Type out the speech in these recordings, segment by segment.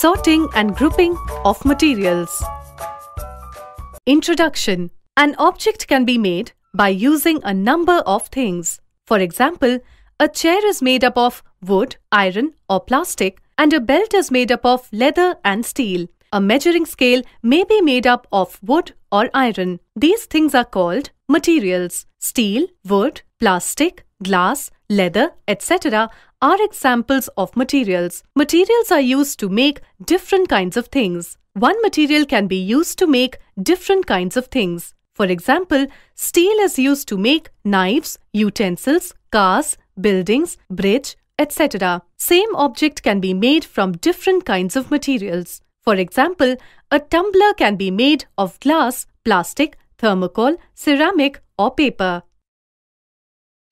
sorting and grouping of materials. Introduction An object can be made by using a number of things. For example, a chair is made up of wood, iron or plastic and a belt is made up of leather and steel. A measuring scale may be made up of wood or iron. These things are called materials. Steel, wood, plastic, glass, leather, etc are examples of materials. Materials are used to make different kinds of things. One material can be used to make different kinds of things. For example, steel is used to make knives, utensils, cars, buildings, bridge, etc. Same object can be made from different kinds of materials. For example, a tumbler can be made of glass, plastic, thermocol, ceramic or paper.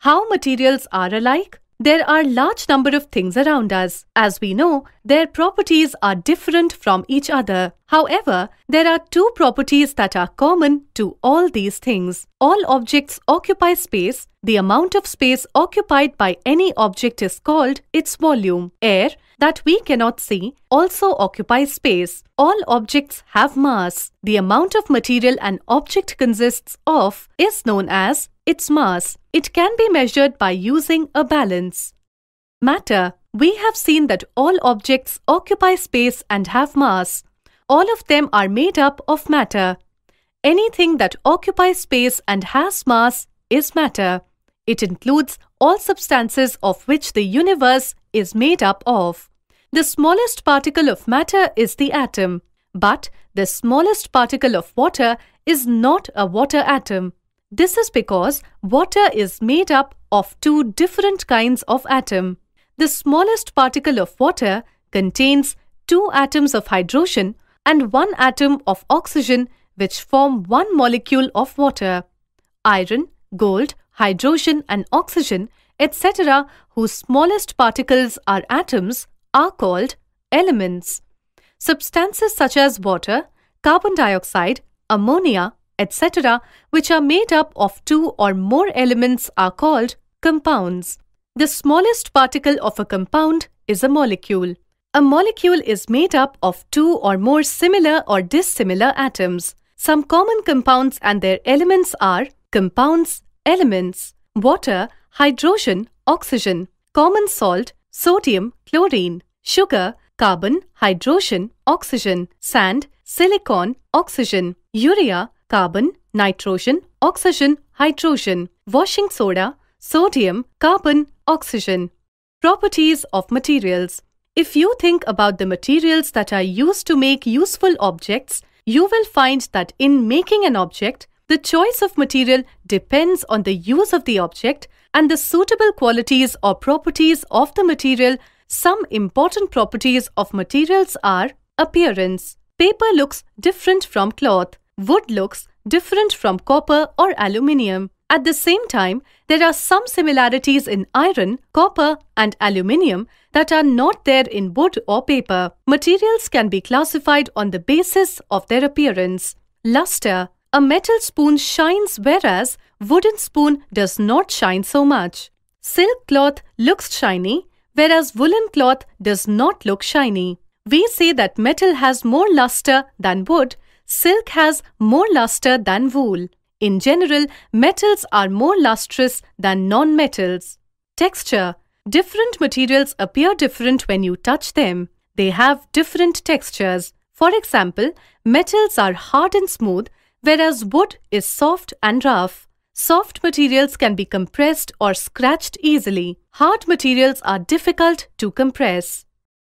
How materials are alike? there are large number of things around us. As we know, their properties are different from each other. However, there are two properties that are common to all these things. All objects occupy space the amount of space occupied by any object is called its volume. Air, that we cannot see, also occupies space. All objects have mass. The amount of material an object consists of is known as its mass. It can be measured by using a balance. Matter. We have seen that all objects occupy space and have mass. All of them are made up of matter. Anything that occupies space and has mass is matter. It includes all substances of which the universe is made up of. The smallest particle of matter is the atom, but the smallest particle of water is not a water atom. This is because water is made up of two different kinds of atom. The smallest particle of water contains two atoms of hydrogen and one atom of oxygen which form one molecule of water. Iron, gold hydrogen and oxygen, etc., whose smallest particles are atoms, are called elements. Substances such as water, carbon dioxide, ammonia, etc., which are made up of two or more elements are called compounds. The smallest particle of a compound is a molecule. A molecule is made up of two or more similar or dissimilar atoms. Some common compounds and their elements are compounds Elements water, hydrogen, oxygen, common salt, sodium, chlorine, sugar, carbon, hydrogen, oxygen, sand, silicon, oxygen, urea, carbon, nitrogen, oxygen, hydrogen, washing soda, sodium, carbon, oxygen. Properties of materials. If you think about the materials that are used to make useful objects, you will find that in making an object, the choice of material depends on the use of the object and the suitable qualities or properties of the material. Some important properties of materials are appearance. Paper looks different from cloth. Wood looks different from copper or aluminium. At the same time, there are some similarities in iron, copper, and aluminium that are not there in wood or paper. Materials can be classified on the basis of their appearance. Luster a metal spoon shines whereas wooden spoon does not shine so much. Silk cloth looks shiny whereas woolen cloth does not look shiny. We say that metal has more luster than wood, silk has more luster than wool. In general, metals are more lustrous than non-metals. Texture Different materials appear different when you touch them. They have different textures. For example, metals are hard and smooth Whereas wood is soft and rough, soft materials can be compressed or scratched easily. Hard materials are difficult to compress.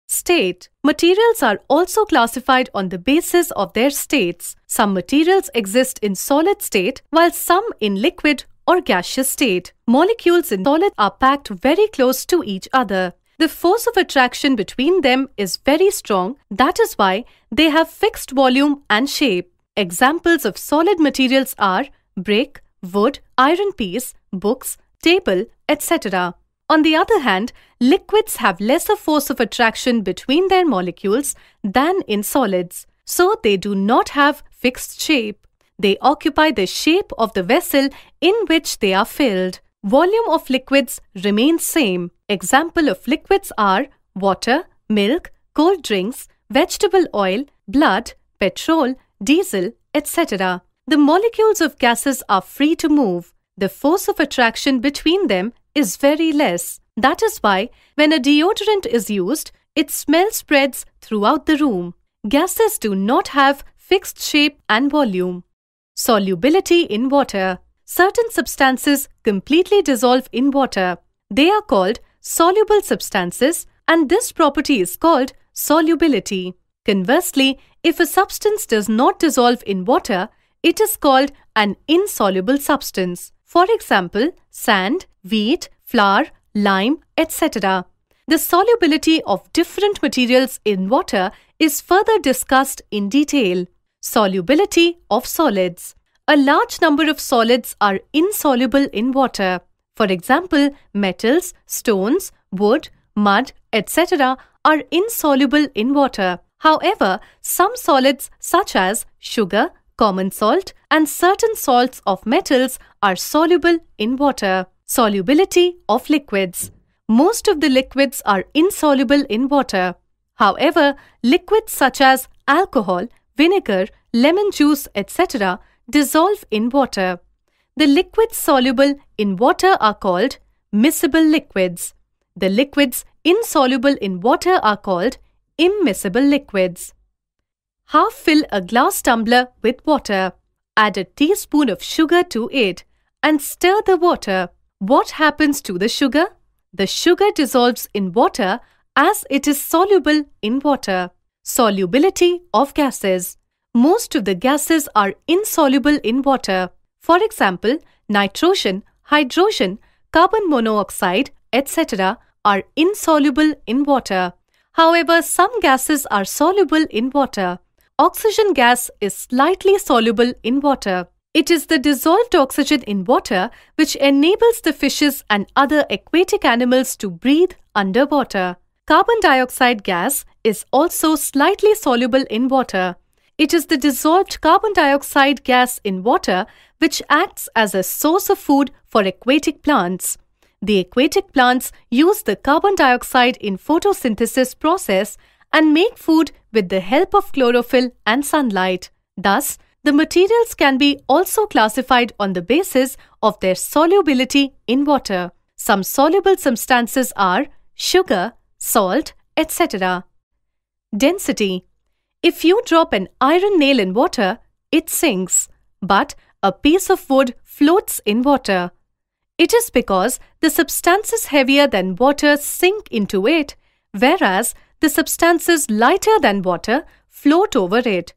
State Materials are also classified on the basis of their states. Some materials exist in solid state while some in liquid or gaseous state. Molecules in solid are packed very close to each other. The force of attraction between them is very strong, that is why they have fixed volume and shape. Examples of solid materials are brick, wood, iron piece, books, table, etc. On the other hand, liquids have lesser force of attraction between their molecules than in solids, so they do not have fixed shape. They occupy the shape of the vessel in which they are filled. Volume of liquids remains same. Example of liquids are water, milk, cold drinks, vegetable oil, blood, petrol, diesel, etc., the molecules of gases are free to move. The force of attraction between them is very less. That is why, when a deodorant is used, its smell spreads throughout the room. Gases do not have fixed shape and volume. Solubility in water. Certain substances completely dissolve in water. They are called soluble substances and this property is called solubility. Conversely, if a substance does not dissolve in water, it is called an insoluble substance. For example, sand, wheat, flour, lime, etc. The solubility of different materials in water is further discussed in detail. Solubility of solids. A large number of solids are insoluble in water. For example, metals, stones, wood, mud, etc. are insoluble in water. However, some solids such as sugar, common salt and certain salts of metals are soluble in water. Solubility of liquids Most of the liquids are insoluble in water. However, liquids such as alcohol, vinegar, lemon juice, etc. dissolve in water. The liquids soluble in water are called miscible liquids. The liquids insoluble in water are called immiscible liquids. Half fill a glass tumbler with water. Add a teaspoon of sugar to it and stir the water. What happens to the sugar? The sugar dissolves in water as it is soluble in water. Solubility of gases. Most of the gases are insoluble in water. For example, nitrogen, hydrogen, carbon monoxide, etc. are insoluble in water. However, some gases are soluble in water. Oxygen gas is slightly soluble in water. It is the dissolved oxygen in water which enables the fishes and other aquatic animals to breathe underwater. Carbon dioxide gas is also slightly soluble in water. It is the dissolved carbon dioxide gas in water which acts as a source of food for aquatic plants. The aquatic plants use the carbon dioxide in photosynthesis process and make food with the help of chlorophyll and sunlight. Thus, the materials can be also classified on the basis of their solubility in water. Some soluble substances are sugar, salt, etc. Density If you drop an iron nail in water, it sinks, but a piece of wood floats in water. It is because the substances heavier than water sink into it, whereas the substances lighter than water float over it.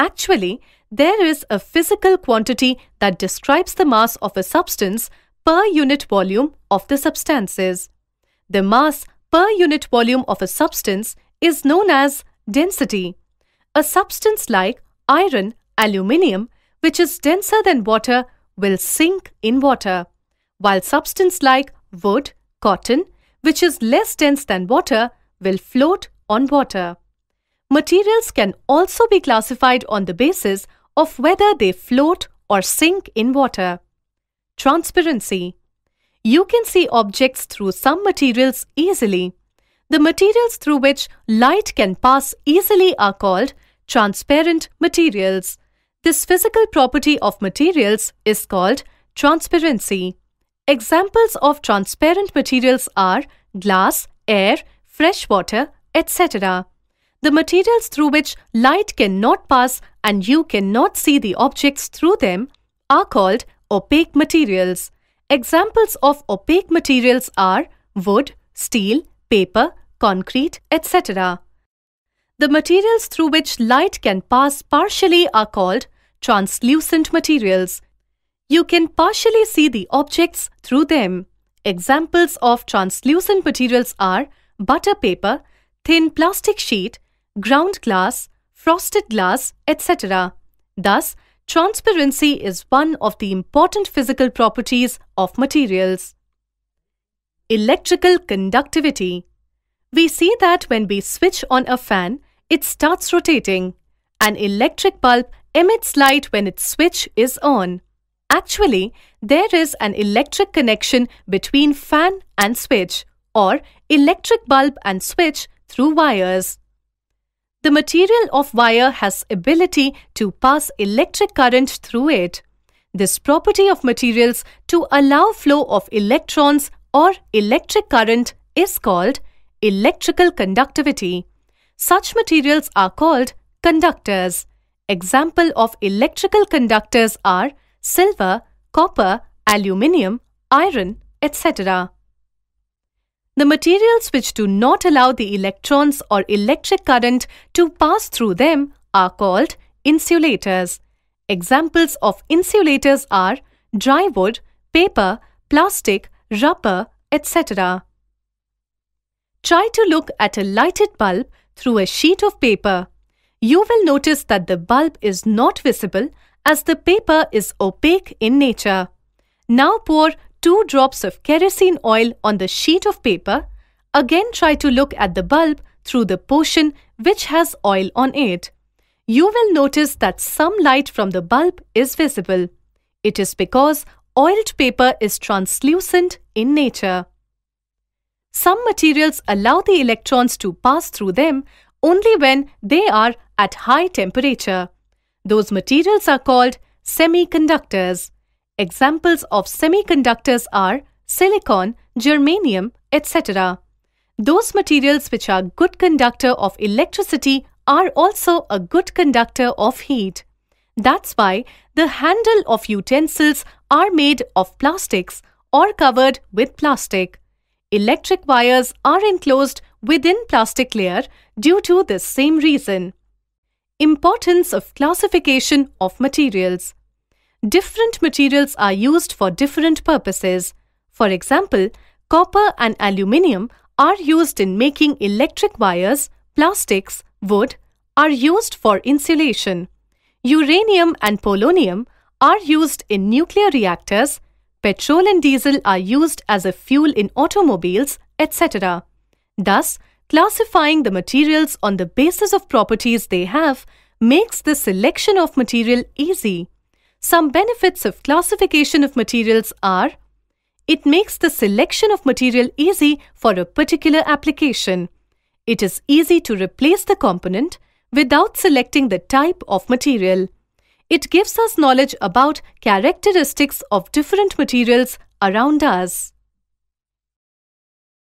Actually, there is a physical quantity that describes the mass of a substance per unit volume of the substances. The mass per unit volume of a substance is known as density. A substance like iron, aluminium, which is denser than water, will sink in water while substance like wood, cotton, which is less dense than water, will float on water. Materials can also be classified on the basis of whether they float or sink in water. Transparency You can see objects through some materials easily. The materials through which light can pass easily are called transparent materials. This physical property of materials is called transparency. Examples of transparent materials are glass, air, fresh water, etc. The materials through which light cannot pass and you cannot see the objects through them are called opaque materials. Examples of opaque materials are wood, steel, paper, concrete, etc. The materials through which light can pass partially are called translucent materials. You can partially see the objects through them. Examples of translucent materials are butter paper, thin plastic sheet, ground glass, frosted glass, etc. Thus, transparency is one of the important physical properties of materials. Electrical conductivity. We see that when we switch on a fan, it starts rotating. An electric bulb emits light when its switch is on. Actually, there is an electric connection between fan and switch or electric bulb and switch through wires. The material of wire has ability to pass electric current through it. This property of materials to allow flow of electrons or electric current is called electrical conductivity. Such materials are called conductors. Example of electrical conductors are silver, copper, aluminium, iron, etc. The materials which do not allow the electrons or electric current to pass through them are called insulators. Examples of insulators are dry wood, paper, plastic, rubber, etc. Try to look at a lighted bulb through a sheet of paper. You will notice that the bulb is not visible as the paper is opaque in nature. Now pour 2 drops of kerosene oil on the sheet of paper. Again try to look at the bulb through the portion which has oil on it. You will notice that some light from the bulb is visible. It is because oiled paper is translucent in nature. Some materials allow the electrons to pass through them only when they are at high temperature. Those materials are called semiconductors. Examples of semiconductors are silicon, germanium, etc. Those materials which are good conductor of electricity are also a good conductor of heat. That's why the handle of utensils are made of plastics or covered with plastic. Electric wires are enclosed within plastic layer due to this same reason. Importance of classification of materials. Different materials are used for different purposes. For example, copper and aluminium are used in making electric wires, plastics, wood are used for insulation. Uranium and polonium are used in nuclear reactors, petrol and diesel are used as a fuel in automobiles, etc. Thus, Classifying the materials on the basis of properties they have makes the selection of material easy. Some benefits of classification of materials are It makes the selection of material easy for a particular application. It is easy to replace the component without selecting the type of material. It gives us knowledge about characteristics of different materials around us.